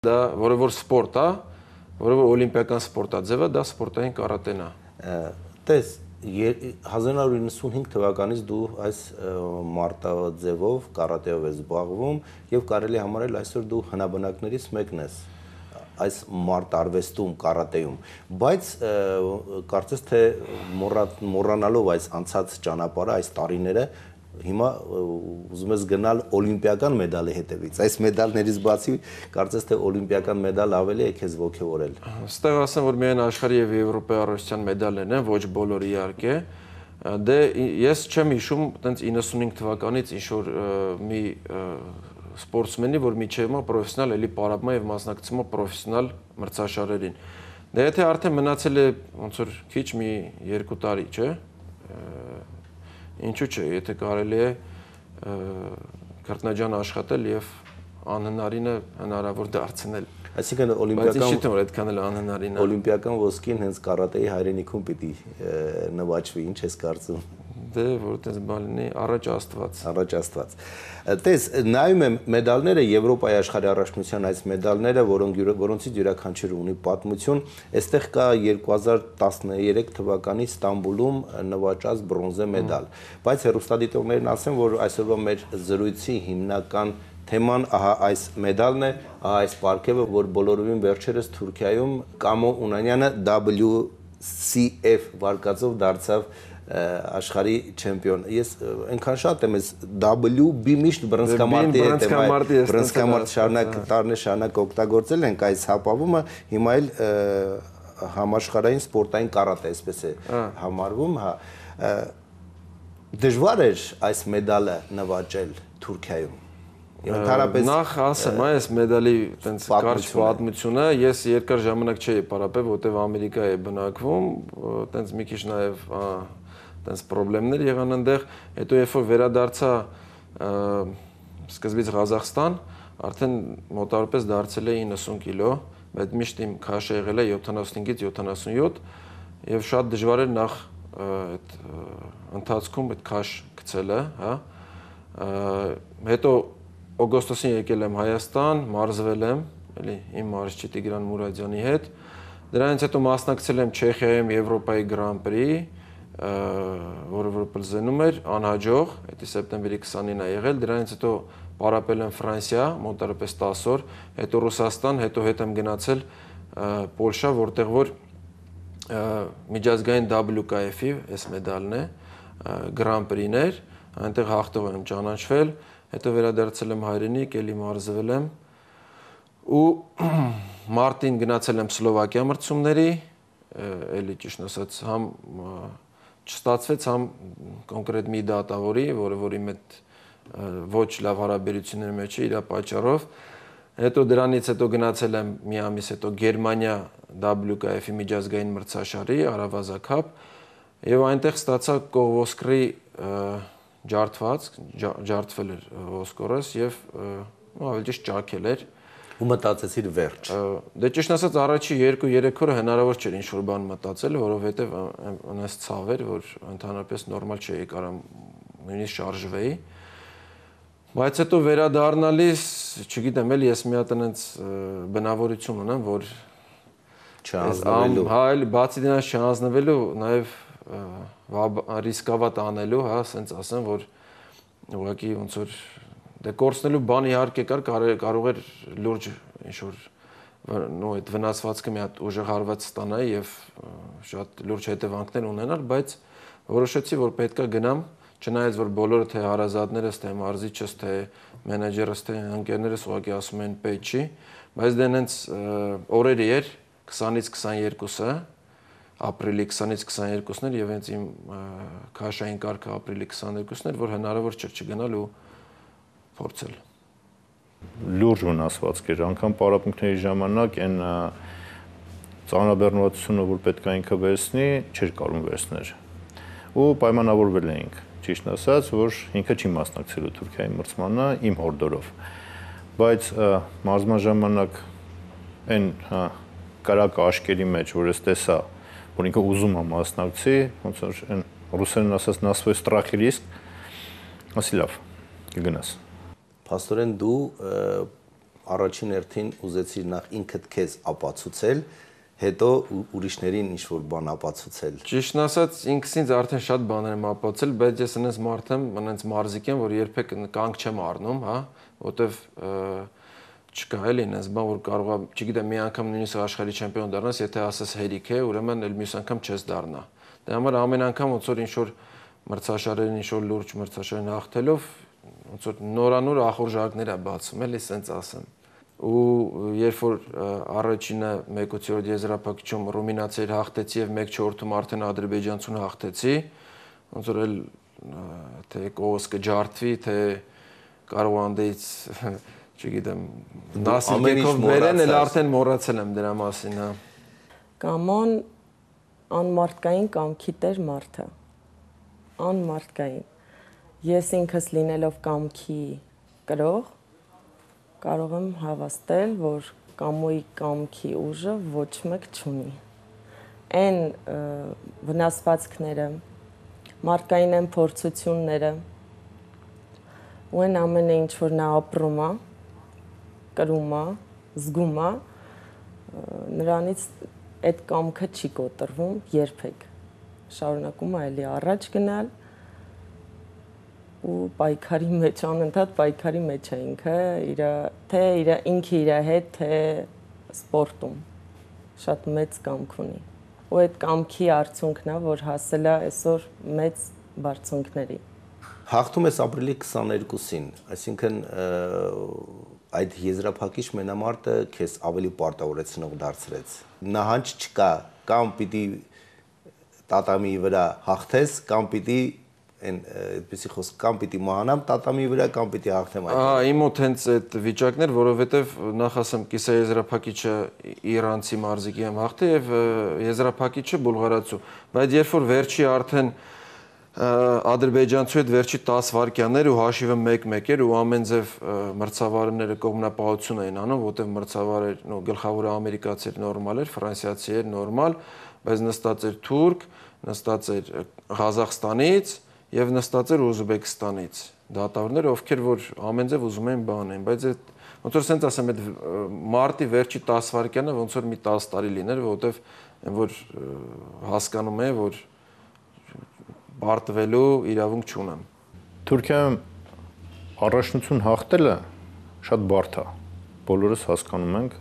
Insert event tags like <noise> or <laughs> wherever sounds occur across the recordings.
Դա որը որ սպորտ է, որը որ օլիմպիական սպորտ է, ձևը դա սպորտային կարատեն է։ Տես 1995 թվականից դու այս մարտաձևով կարատեով ես զբաղվում եւ կարելի համարել այսօր դու հնաբնակներից մեկն ես այս մարտարվեստում, կարատեում, բայց կարծես թե մոռանալով այս անցած ճանապարհը, այս տարիները հիմա ուզում ես գնալ օլիմպիական մեդալի հետևից։ Այս մեդալներից բացի կարծես թե օլիմպիական մեդալ ավելի է քեզ ողջորել։ Ստեղ ասեմ, որ միայն աշխարհի եւ Եվրոպայի առողջության մեդալներն են, ոչ բոլորը իհարկե։ Դե ես չեմ հիշում տենց 95 թվականից ինչ որ մի սպորտսմենի, որ միջևը պրոֆեսիոնալ էլի պարապմա եւ մասնակցումա պրոֆեսիոնալ մրցաշարերին։ Դե եթե արդեն մնացել է ոնց որ քիչ մի 2 տարի, չէ՞ Ինչու՞ չէ, եթե կարելի է քրտնաջան աշխատել եւ անհնարինը հնարավոր դարձնել։ Այսինքն օլիմպիական Բայց չգիտեմ, որ այդքան էլ անհնարին է։ Օլիմպիական ոսկին հենց կարատեի հայրենիքում պիտի նվաճվի, ինչ ես կարծում դե որ այդպես բան լինի առաջ Աստված։ Առաջ Աստված։ Տես նայում եմ մեդալները Եվրոպայի աշխարհի առաջնության այս մեդալները, որոնք որոնցից յուրաքանչյուրը ունի պատմություն, այստեղ կա 2013 թվականի Ստամբուլում նվաճած բրոնզե մեդալ, բայց հերոստադիտողներն ասեն, որ այսօրվա մեր զրույցի հիմնական թեման ահա այս մեդալն է, ահա այս պարգևը, որ բոլորովին վերջերս Թուրքիայում Կամո Ունանյանը WCF վարկածով դարձավ աշխարհի չեմպիոն։ Ես այնքան շատ եմ այս WB միշտ բրոնզկամարտի հետ եմ, բրոնզկամարտ շարունակ տարներ շարունակ օգտագործել ենք այս հապավումը, հիմա էլ համաշխարհային սպորտային կարատե, այսպես է համարվում, հա։ Դժվար էր այս մեդալը նվաճել Թուրքիայում։ Եվ ընդհանրապես նախ ասեմ, այս մեդալի տենց կարճ պատմությունը, ես երկար ժամանակ չէի պարապել, որտեղ Ամերիկա է բնակվում, տենց մի քիչ նաև տենց խնդիրներ եղան այնտեղ, հետո երբ որ վերադարձա սկզբից Ղազախստան, արդեն մոտավորապես դարձել է 90 կիլո, բայց միշտ իմ քաշը եղել է 75-ից 77 եւ շատ դժվար էր նախ այդ ընթացքում այդ քաշ գցելը, հա։ Հետո օգոստոսին եկել եմ Հայաստան, մարզվել եմ, էլի իմ մարզչի Տիգրան Մուրադյանի հետ։ Դրանից հետո մասնակցել եմ Չեխիայում Եվրոպայի Grand Prix-ի որը որ բլզենում էր անհաջող, դա սեպտեմբերի 29-ն է եղել, դրանից հետո պարապել եմ Ֆրանսիա, մոտարապես 10 օր, հետո Ռուսաստան, հետո հետ եմ գնացել Պոլշա, որտեղ որ միջազգային WKF-ի այս մեդալն է, Grand Prix-ն էր, այնտեղ հաղթող եմ ճանաչվել, հետո վերադարձել եմ հայրենիք, ելի մարզվել եմ ու <clears throat> մարտին գնացել եմ Սլովակիա մրցումների, էլի ճիշտ ասած, համ չստացվեց համ կոնկրետ մի դատավորի, որը որի մետ ոչ լավ հարաբերությունների մեջ է իր պատճառով, հետո դրանից հետո գնացել եմ մի ամիս հետո Գերմանիա WKF-ի միջազգային մրցաշարի Արավազակապ եւ այնտեղ ստացա կողոսկրի ջարդված, ջարդվել էր ոսկորս եւ ավելի ճիշտ ճակել էր ջա, ու մտածեցիր վերջ։ Դե ճիշտ ասած առաջի 2-3 օրը հնարավոր չէր ինչ-որ բան մտածել, որովհետև այնպես ցավ էր, որ ընդհանրապես նորմալ չէի կարամ նույնիսկ շարժվեի։ Բայց հետո վերադառնալիս, չգիտեմ, էլ ես մի հատ այնց բնավորություն ունեմ, որ չանձնվելու։ Հա, այլ բացի դրանից չանձնվելու, նաև ռիսկավատ անելու, հա, ասենց ասեմ, որ ուղղակի ոնց որ Դե կորցնելու բան իհարկե կար, կարող էր լուրջ ինչ որ նո այդ վնասվածքը մի հատ ուժեղ հարված ստանայի եւ շատ լուրջ հետևանքներ ունենալ, բայց որոշեցի, որ պետքա գնամ, չնայած որ բոլորը թե հարազատներս, թե մարզիչս, թե մենեջերս, թե ընկերներս ուղղակի ասում են պետք չի, բայց դե հենց օրերի էր 20-ից 22-ը ապրիլի 20-ից 22-ն էր եւ հենց իմ քաշային կարգը ապրիլի 22-ն էր, որ հնարավոր չէր չգնալ ու փորձել լուրջ վնասվածքեր, անգամ պարապմունքների ժամանակ այն ծանրաբեռնվածությունը, որ պետք է ինքը վերցնի, չէր կարող վերցնել։ Ու պայմանավորվել էինք, ճիշտ ասած, որ ինքը չի մասնակցելու Թուրքիայի մրցմանը իմ հորդորով։ Բայց մարզման ժամանակ այն կարակ աշկերի մեջ, որ ես տեսա, որ ինքը ուզում է մասնակցի, ոնց որ այն ռուսերեն ասած, նա սվոյ ստրախ ռիսկ, ասի լավ, կգնաս։ Փաստորեն դու առաջին հերթին ուզեցիր նախ ինքդ քեզ ապացուցել, հետո ուրիշներին ինչ որ բան ապացուցել։ Ճիշտն ասած, ինքս ինձ արդեն շատ բաներ եմ ապացուցել, բայց ես այնպես մարդ եմ, այնպես մարզիկ եմ, որ երբեք կանգ չեմ առնում, հա, որտեվ չկա էլի այնպես բան, որ կարող է, չգիտեմ, մի անգամ նույնիսկ աշխարհի չեմպիոն դառնաս, եթե ասես հերիք է, ուրեմն էլ մյուս անգամ չես դառնա։ Դրա դե համար ամեն անգամ ոնց որ ինչ որ մրցաշարերին ինչ որ լուրջ մրցաշարերին հաղթելով ոնց որ նորանոր ախորժակներ է բացում, էլի սենց ասեմ։ Ու երբ որ առաջինը 1/4 եզրափակիչում ռումինացիեր հաղթեցի եւ 1/4-ում արդեն ադրբեջանցուն հաղթեցի, ոնց որ էլ թե կողս կջարդվի, թե կարողանդեից <laughs> չգիտեմ, դասիկով վերեն էլ արդեն մոռացել եմ դրա մասին, հա։ Կամոն անմարդկային կամքի տեր մարդը։ Անմարդկային Ես ինքս լինելով կամքի կրող կարող եմ հավաստել, որ կամոյի կամքի ուժը ոչ մեկ չունի։ Այն վնասվածքները, մարդկային են փորձությունները, ու այն ամենը ինչ որ նա ապրում է, կրում է, զգում է, նրանից այդ կամքը չի կոտրվում երբեք։ Շարունակում է էլի առաջ գնալ ու պայքարի մեջ անընդհատ պայքարի մեջ է ինքը հա, իր թե իր ինքը իր հետ թե սպորտում շատ մեծ կամք ունի ու այդ կամքի արդյունքն է որ հասել է այսօր մեծ բարձունքների հաղթում ես ապրիլի 22-ին այսինքն այդ եզրափակիչ մենամարտը քեզ ավելի պարտավորեցնող դարձրեց նահանջ չկա կամ պիտի տատամի վրա հաղթես կամ պիտի այն այդպեսի խոսք կամ պիտի մահանամ տատամի վրա կամ պիտի հաղթեմ այդ։ Ահա իմ մոտ հենց այդ վիճակն էր, որովհետև նախ ասեմ Կիսայի եզրափակիչը Իրանցի մարզիկի եմ հաղթե եւ եզրափակիչը բուլղարացու, բայց երբ որ վերջի արդեն ադրբեջանցու հետ վերջի 10 վայրկյաններ ու հաշիվը 1-1 էր ու ամեն ձև մրցավարները կողմնապահություն էին անում, որտեղ մրցավարերն ու գլխավորը ամերիկացի էր նորմալ էր, ֆրանսիացի էր նորմալ, բայց նստած էր թուրք, նստած էր Ղազախստանից, եւ նստած էր Ուզբեկստանից դատավորները, ովքեր որ ամենձև ուզում էին բան են, բայց այդ ոնց որ սենց ասեմ, այդ մարտի վերջի 10 վայրկյանը ոնց որ մի 10 տարի լիներ, որովհետեւ այն որ հասկանում է, որ բարտվելու իրավունք չունեմ։ Թուրքիայում առաջնություն հաղթելը շատ բարդ է։ Բոլորս հասկանում ենք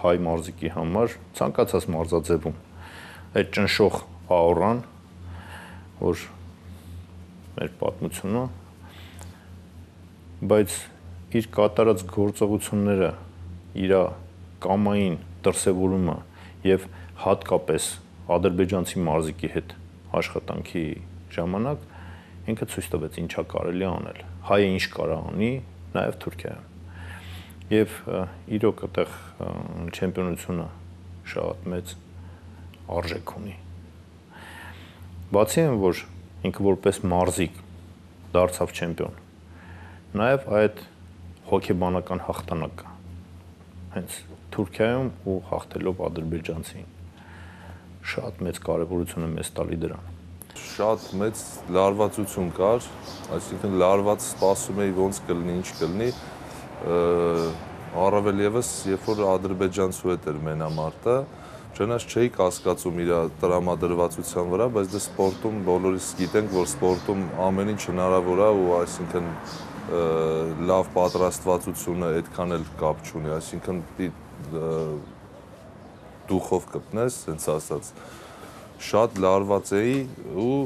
հայ մարզիկի համար ցանկացած մարզաձևում այդ ճնշող աուրան, որ մեր պատմությունը, բայց իր կատարած գործողությունները, իր կամային դրսևորումը եւ հատկապես ադրբեջանցի մարզիկի հետ աշխատանքի ժամանակ ինքը ցույց տվեց ինչա կարելի անել։ Հայը ինչ կարա անի, նաեւ Թուրքիայում։ Եվ իրոք այդեղ չեմպիոնությունը շատ մեծ արժեք ունի։ Բացի այն, որ ինքը որպես մարզիկ դարձավ չեմպիոն։ Նաև այդ հոկեբանական հաղթանակը հենց Թուրքիայում ու հաղթելով ադրբեջանցին շատ մեծ կարևորություն է մեզ տալի դրան շատ մեծ լարվածություն կար, այսինքն լարված սպասում էի ոնց կլինի, ինչ կլինի։ Առավել եւս, երբ որ ադրբեջանցու հետ էր մենամարտը, չնայած չէի կասկածում իր տրամադրվածության վրա, բայց դե սպորտում բոլորիս գիտենք, որ սպորտում ամեն ինչ հնարավոր է ու այսինքն լավ պատրաստվածությունը այդքան էլ կապ չունի, այսինքն պիտի դուխով կպնես, հենց ասած։ Շատ լարված էի ու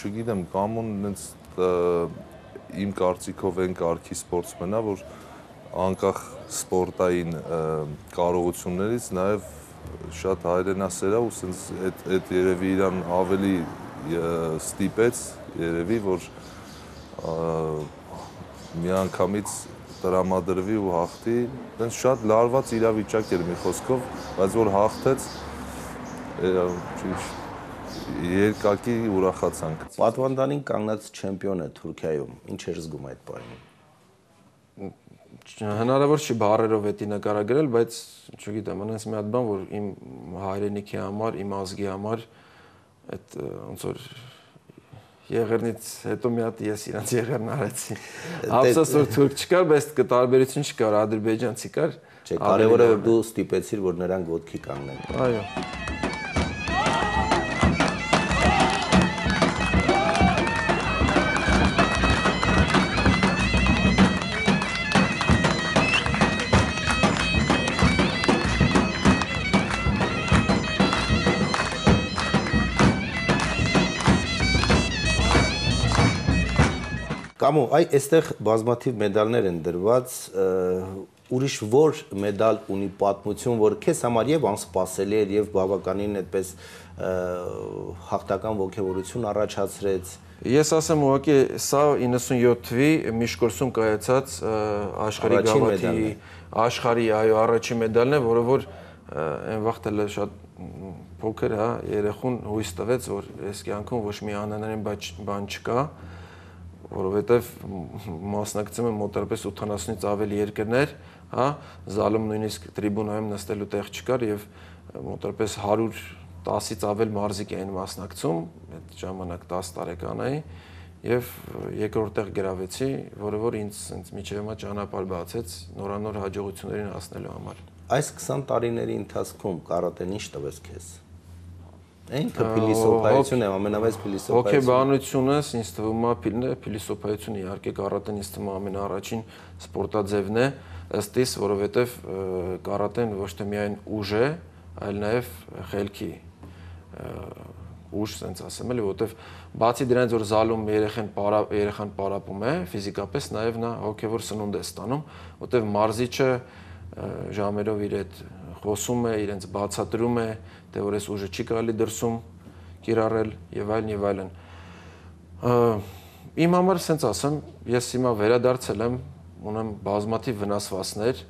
չգիտեմ, կամուն հենց իմ կարծիքով այն կարգի սպորտսմենա, որ անկախ սպորտային կարողություններից նաև շատ հայրենասեր է ու սենց այդ այդ երևի իրան ավելի ստիպեց երևի որ միանգամից տրամադրվի ու հաղթի այնց շատ լարված իրավիճակ էր մի խոսքով բայց որ հաղթեց ճիշտ երկակի ուրախացանք։ Պատվանդանին կանգնած չեմպիոն է Թուրքիայում։ Ինչ էր զգում այդ պահին հնարավոր չի բարերով էտի նկարագրել, բայց չգիտեմ, այնպես մի հատ բան, որ իմ հայրենիքի համար, իմ ազգի համար այդ ոնց որ եղերնից հետո մի հատ ես իրաց եղերն արեցի։ դե- Ափսոս որ թուրք չկար, բայց տարբերություն չկար, ադրբեջանցի կար։ Չէ, կարևորը որ դու ստիպեցիր, որ նրանք ոդքի կանգնեն։ Այո։ Կամո, այ այստեղ բազմաթիվ մեդալներ են դրված, ուրիշ որ մեդալ ունի պատմություն, որ քեզ համար եւ անսպասելի էր եւ բավականին այդպես հաղթական ողջավորություն առաջացրեց։ Ես ասեմ ուղղակի սա 97-ի Միշկորսում կայացած աշխարհի գավաթի աշխարհի այո առաջին մեդալն է, որը որ այն վաղտ էլ շատ փոքր, հա, երախոն հույս տվեց, որ ես կյանքում ոչ մի անհնարին բան չկա։ բա որովհետև մասնակցում եմ մոտարպես 80-ից ավելի երկրներ, հա, զալում նույնիսկ տրիբունայում նստելու տեղ չկար եւ մոտարպես 110-ից ավել մարզիկ էին մասնակցում, այդ ժամանակ 10 տարեկան էի եւ երկրորդ տեղ գրավեցի, որը որ ինձ ինձ միջև հիմա ճանապարհ բացեց նորանոր հաջողություններին հասնելու համար։ Այս 20 տարիների ընթացքում կարատեն ինչ տվեց քեզ։ Ինքը փիլիսոփայություն է, ամենավեծ փիլիսոփայություն։ Հոգեբանությունը, ինձ թվում է, փիլիսոփայությունը իհարկե կարատեն ինձ թվում է ամենաառաջին սպորտաձևն է, ըստ իս, որովհետև կարատեն ոչ թե միայն ուժ է, այլ նաև խելքի ուժ, ասենց ասեմ էլի, որովհետև բացի դրանից, որ զալում երեխան պարա երեխան պարապում է ֆիզիկապես, նաև նա հոգևոր սնունդ է ստանում, որովհետև մարզիչը ժամերով իր հետ խոսում է, իրենց բացատրում է, է թե դե որ այս ուժը չի կարելի դրսում կիրառել եւ այլն եւ այլն։ Իմ համար սենց ասեմ, ես հիմա վերադարձել եմ, ունեմ բազմաթիվ վնասվածներ,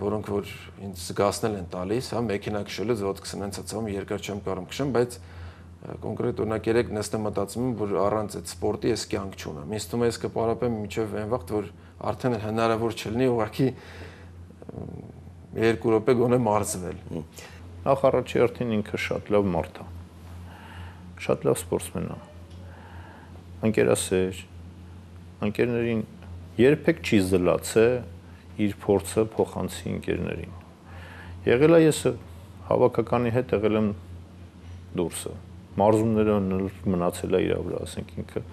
որոնք որ ինձ զգացնել են տալիս, հա, մեքենա քշելուց ոտ 20-ից ցածում երկար չեմ կարող քշեմ, բայց կոնկրետ օրինակ երեք նստեմ մտածում եմ, որ առանց այդ սպորտի ես կյանք չունեմ։ Ինձ թվում է ես կպարապեմ միջև այն վաղ, որ արդեն հնարավոր չլինի ուղղակի երկու րոպե գոնե մարզվել։ Նախ առաջի հերթին ինքը շատ լավ մարդ է։ Շատ լավ սպորտսմեն է։ Անկերասեր։ Անկերներին երբեք չի զլացել իր փորձը փոխանցի ընկերներին։ Եղել է ես հավաքականի հետ եղել եմ դուրսը։ Մարզումները մնացել է իր վրա, ասենք ինքը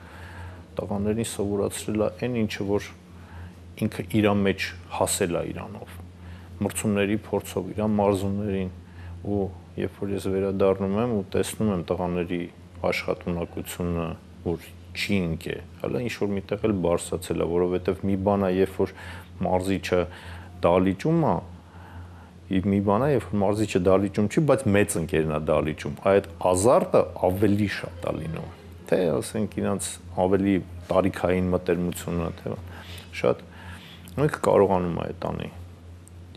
տղաներին սովորացրել է այն ինչը որ ինքը իր մեջ հասել է իրանով մրցումների փորձով իր մարզումներին ու երբ որ ես վերադառնում եմ ու տեսնում եմ տղաների աշխատունակությունը, որ չի ինքե, հələ ինչ որ միտեղ էլ բարսացել է, որովհետև մի բան է, երբ որ մարզիչը դալիճում է, իմ մի բան է, երբ որ մարզիչը դալիճում չի, բայց մեծ ընկերն է դալիճում, այդ ազարտը ավելի շատ է լինում, թե ասենք իրանց ավելի տարիքային մտերմությունը թե շատ մենք կարողանում է այդ անի։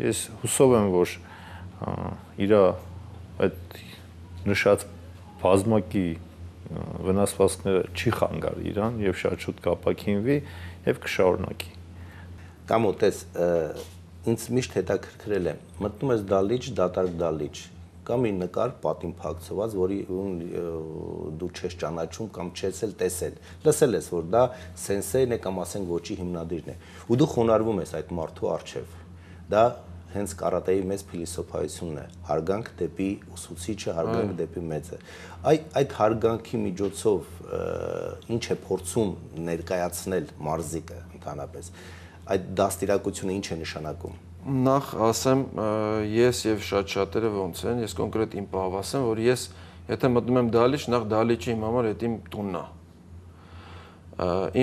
Ես հուսով եմ, որ իր այդ նշած բազմակի վնասվածքները չի խանգար իրան եւ շատ շուտ կապակինվի եւ կշարունակի։ Կամո, տես, ինձ միշտ հետաքրքրել է, մտնում ես դալիճ, դատարկ դալիճ, կամ մի նկար պատին փակցված, որի դու չես ճանաչում կամ չես էլ տեսել։ Լսել ես, որ դա սենսեյն է կամ ասենք ոչի հիմնադիրն է։ Ու դու խոնարհվում ես այդ մարդու արչև։ Դա հենց կարատեի մեծ փիլիսոփայությունն է հարգանք դեպի ուսուցիչը հարգանք դեպի մեծը այ այդ հարգանքի միջոցով ինչ է փորձում ներկայացնել մարզիկը ընդհանրապես այդ դաստիարակությունը ինչ է նշանակում նախ ասեմ ես եւ շատ շատերը ոնց են ես կոնկրետ իմ բավ ասեմ որ ես եթե մտնում եմ դալիճ նախ դալիճը իմ համար դա իմ տունն է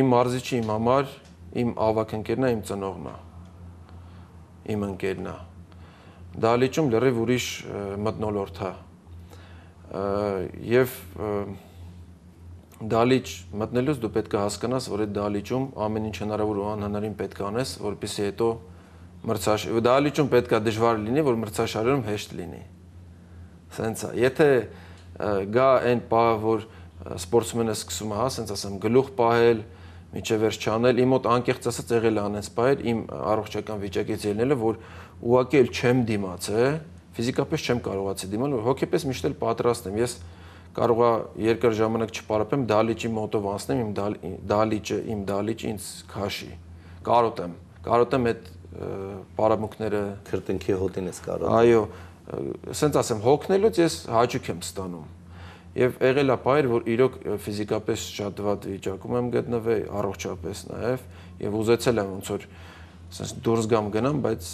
իմ մարզիչը իմ համար իմ ավակ ընկերն է իմ ծնողն է իմ ընկերն է։ Դալիճում լրիվ ուրիշ մտնոլորտ է։ Եվ դալիճ մտնելուց դու պետք է հասկանաս, որ այդ դալիճում ամեն ինչ հնարավոր ու անհնարին պետք է անես, որպեսզի հետո մրցաշ դալիճում պետք է դժվար լինի, որ մրցաշարերում հեշտ լինի։ Սենց է։ Եթե գա այն պահը, որ սպորտսմենը սկսում է, հա, սենց ասեմ, գլուխ պահել, միջև վերջանել, իմ մոտ անկեղծ ասած եղել է անենց բայր իմ առողջական վիճակից ելնելը, որ ուղղակի էլ չեմ դիմացել, ֆիզիկապես չեմ կարողացել դիմալ, որ հոգեպես միշտ էլ պատրաստ եմ։ Ես կարող է երկար ժամանակ չպարապեմ, դալիճի մոտով անցնեմ, իմ դալիճը, իմ դալիճը ինձ քաշի։ Կարոտեմ, կարոտեմ այդ պարամունքները քրտնքի հոտին ես կարող։ Այո, ասենց ասեմ, հոգնելուց ես հաճույք եմ ստանում եւ եղել է բայր, որ իրոք ֆիզիկապես շատ վատ վիճակում եմ գտնվել, առողջապես նաեւ եւ ուզեցել եմ ոնց որ ասես դուրս գամ գնամ, բայց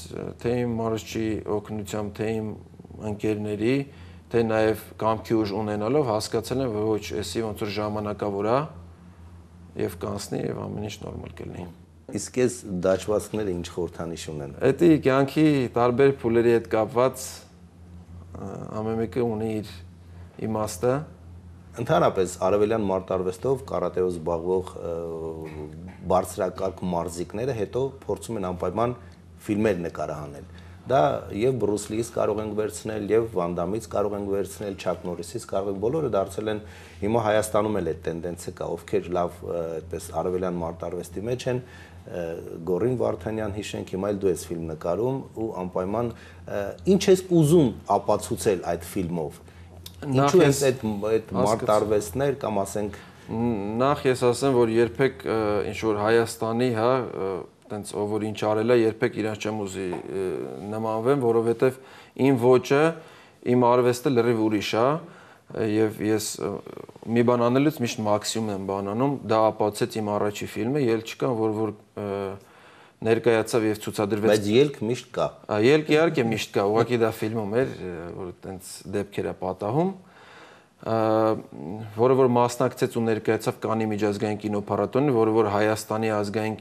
թե իմ մարզչի օգնությամբ, թե իմ ընկերների, թե նաեւ կամքի ուժ ունենալով հասկացել եմ, որ ոչ, էսի ոնց որ ժամանակավոր է եւ կանցնի եւ ամեն ինչ նորմալ կլինի։ Իսկ այս դաշվածքները ինչ խորհրդանիշ ունեն։ Դա կյանքի տարբեր փուլերի հետ կապված ամեն մեկը ունի իր իմաստը Ընդհանրապես արևելյան մարտարվեստով կարատեով զբաղվող բարձրակարգ մարզիկները հետո փորձում են անպայման ֆիլմեր նկարահանել։ Դա եւ Բրուս Լիից կարող ենք վերցնել, եւ Վան Դամից կարող ենք վերցնել, Չակ Նորիսից կարող են բոլորը դարձել են հիմա Հայաստանում էլ այդ տենդենսը կա, ովքեր լավ այդպես արևելյան մարտարվեստի մեջ են, Գորին Վարդանյան հիշենք, հիմա էլ դու ես ֆիլմ նկարում ու անպայման ինչ ես ուզում ապացուցել այդ ֆիլմով։ Ինչու է այդ այդ մարտարվեստներ կամ ասենք նախ ես ասեմ, որ երբեք ինչ որ Հայաստանի, հա, տենց ով որ ինչ արել է, երբեք իրանց չեմ ուզի նմանվեմ, որովհետև իմ ոճը, իմ արվեստը լրիվ ուրիշ է հա, եւ ես մի բան անելուց միշտ մաքսիմում եմ բանանում, դա ապացեց իմ առաջի ֆիլմը, ել չկա, որ որ և, ներկայացավ եւ ցուցադրվեց։ Բայց ելք միշտ կա։ Ելք իհարկե միշտ կա, ուղղակի դա ֆիլմում էր, որ այտենց դեպքերը պատահում, որը որ մասնակցեց ու ներկայացավ Կանի միջազգային կինոփառատոնին, որը որ Հայաստանի ազգային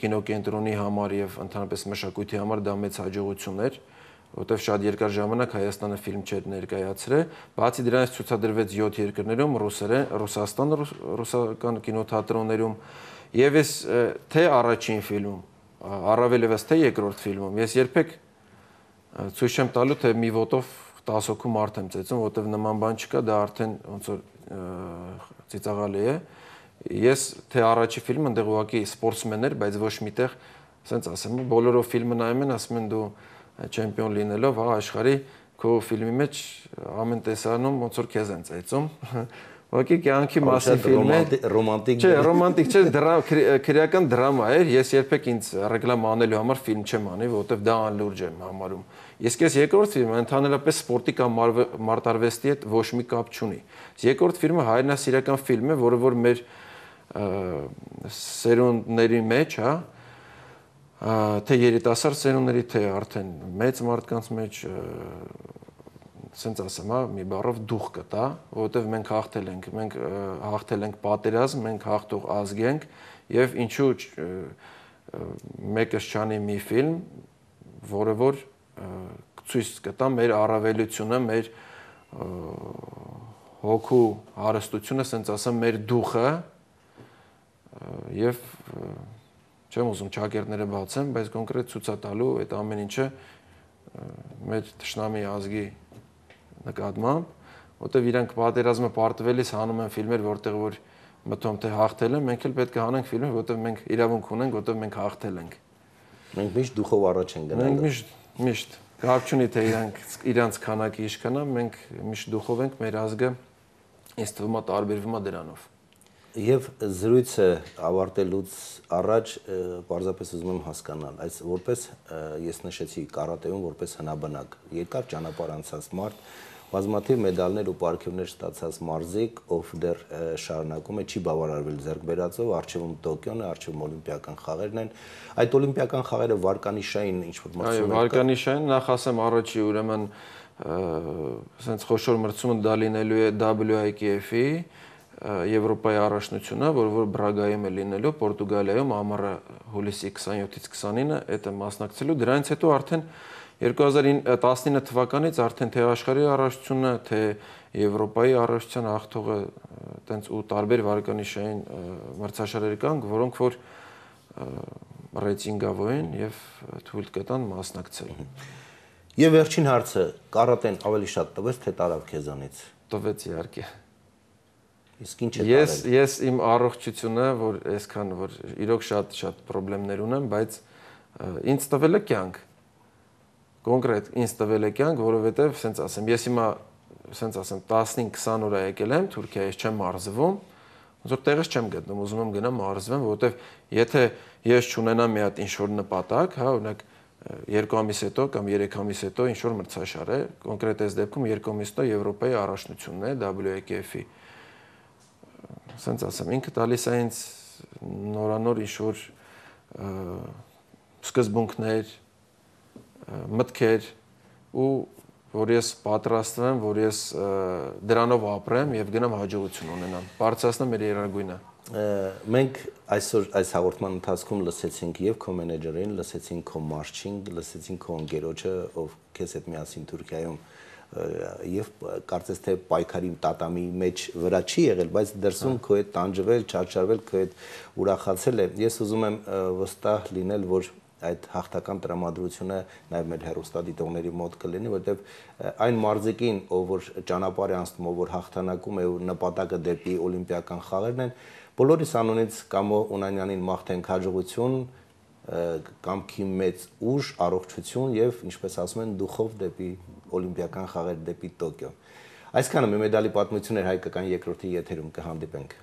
կինոկենտրոնի համար եւ ընդհանրապես մշակույթի համար դա մեծ հաջողություն էր որտեվ շատ երկար ժամանակ Հայաստանը ֆիլմ չէր ներկայացրել, բացի դրանից ցուցադրվեց 7 երկրներում՝ ռուսերեն, Ռուսաստան, ռուսական կինոթատրոններում, եւ ես թե առաջին ֆիլմ առավելևս թե երկրորդ ֆիլմում ես երբեք ցույց չեմ տալու թե մի ոտով տասոկու մարդ եմ ծեծում, որտեվ նման բան չկա, դա արդեն ոնց որ ծիծաղալի է։ Ես թե առաջի ֆիլմը այնտեղ ուղակի սպորտսմեն էր, բայց ոչ միտեղ, ասենց ասեմ, բոլորով ֆիլմը նայում են, ասում են դու չեմպիոն լինելով, հա, աշխարհի քո ֆիլմի մեջ ամեն տեսանում ոնց որ քեզ են ծեծում Ուղղակի կյանքի մասի ֆիլմ է, ռոմանտիկ։ Չէ, ռոմանտիկ չէ, դրա քրեական դրամա էր։ Ես երբեք ինձ ռեկլամ անելու համար ֆիլմ չեմ անի, որովհետև դա անլուրջ եմ համարում։ Իսկ այս երկրորդ ֆիլմը ընդհանրապես սպորտի կամ մարտարվեստի հետ ոչ մի կապ չունի։ Երկրորդ ֆիլմը հայրենասիրական ֆիլմ է, որը որ մեր սերունդների մեջ, հա, թե երիտասարդ սերունդների, թե արդեն մեծ մարդկանց մեջ սենց ասեմ, հա, մի բառով դուխ կտա, որովհետև մենք հաղթել ենք, մենք հաղթել ենք պատերազմ, մենք հաղթող ազգ ենք եւ ինչու մեկս չանի մի ֆիլմ, որը որ ցույց կտա մեր առավելությունը, մեր հոգու հարստությունը, սենց ասեմ, մեր դուխը եւ չեմ ուզում ճակերտները բացեմ, բայց կոնկրետ ցույց տալու այդ ամեն ինչը մեր ճշնամի ազգի նկատմամբ, որտեվ իրենք պատերազմը պարտվելիս հանում են ֆիլմեր, որտեղ որ մտում թե հաղթել են, մենք էլ պետք է հանենք ֆիլմեր, որտեղ մենք իրավունք ունենք, որտեղ մենք հաղթել ենք։ Մենք միշտ դուխով առաջ ենք գնալու։ Մենք միշտ միշտ Կապ չունի թե իրանք իրանց քանակը իշքանա, մենք միշտ դուխով ենք մեր ազգը ինձ թվում է տարբերվում է դրանով։ Եվ զրույցը ավարտելուց առաջ պարզապես ուզում եմ հասկանալ, այս որպես ես նշեցի կարատեում որպես հնաբնակ, երկար ճանապարհ անցած մարդ, բազմաթիվ մեդալներ ու պարգևներ ստացած մարզիկ, ով դեռ շարունակում է չի բավարարվել ձեռքբերածով, արժևում Տոկիոն է, արժևում օլիմպիական խաղերն են։ Այդ օլիմպիական խաղերը վարկանիշային ինչ որ մրցում են։ Այո, վարկանիշային նախ ասեմ առաջի ուրեմն ասենց խոշոր մրցումը դա լինելու է WIKF-ի e, Եվրոպայի առաջնությունը, որ որ Բրագայում է լինելու, Պորտուգալիայում ամառը հուլիսի 27-ից 29-ը, դա մասնակցելու, դրանից հետո արդեն 2019 թվականից արդեն թե աշխարհի առաջությունը, թե Եվրոպայի առաջության հաղթողը տենց ու տարբեր վարկանիշային մրցաշարեր կան, որոնք որ ռեյտինգավոր են եւ թույլ կտան մասնակցել։ Եվ վերջին հարցը, կարատեն ավելի շատ տվեց թե տարավ քեզանից։ Տվեց իհարկե։ Իսկ ինչ է Ես ես իմ առողջությունը, որ այսքան որ իրոք շատ շատ խնդիրներ ունեմ, բայց ինձ տվել է կյանք կոնկրետ ինձ տվել է կյանք, որովհետև սենց ասեմ, ես հիմա սենց ասեմ 15-20 օր է եկել եմ Թուրքիայից չեմ մարզվում, ոնց որ տեղից չեմ գտնում, ուզում եմ գնամ մարզվեմ, որովհետև եթե ես չունենամ մի հատ ինչ-որ նպատակ, հա, օրինակ երկու ամիս հետո կամ երեք ամիս հետո ինչ որ մրցաշար է, կոնկրետ այս դեպքում երկու ամիս հետո Եվրոպայի առաջնությունն է WEKF-ի։ Սենց ասեմ, ինքը տալիս է ինձ նորանոր ինչ որ սկզբունքներ, մտքեր ու որ ես պատրաստվեմ, որ ես դրանով ապրեմ եւ գնամ հաջողություն ունենամ, բարձրացնեմ մեր երանգույնը։ Մենք այսօր այս հաղորդման ընթացքում լսեցինք եւ քո մենեջերին, լսեցինք քո մարքեթինգ, լսեցինք քո ընկերոջը, ով քեզ հետ միասին Թուրքիայում եւ կարծես թե պայքարի տատամի մեջ վրա չի եղել, բայց դրսում հա։ քո հետ տանջվել, չարչարվել, քո հետ ուրախացել է։ Ես ուզում եմ վստահ լինել, որ այդ հաղթական տրամադրությունը նաև մեր հերոստադիտողների մոտ կլինի, որտեվ այն մարզիկին, ով որ ճանապարհի անցնում, ով որ հաղթանակում է ու նպատակը դեպի օլիմպիական խաղերն են, բոլորիս անունից կամ Ունանյանին մաղթենք հաջողություն, կամքի մեծ ուժ, առողջություն եւ ինչպես ասում են դուխով դեպի օլիմպիական խաղեր դեպի Տոկիո։ Այսքանը մի մեդալի պատմություն էր հայկական երկրորդի եթերում կհանդիպենք։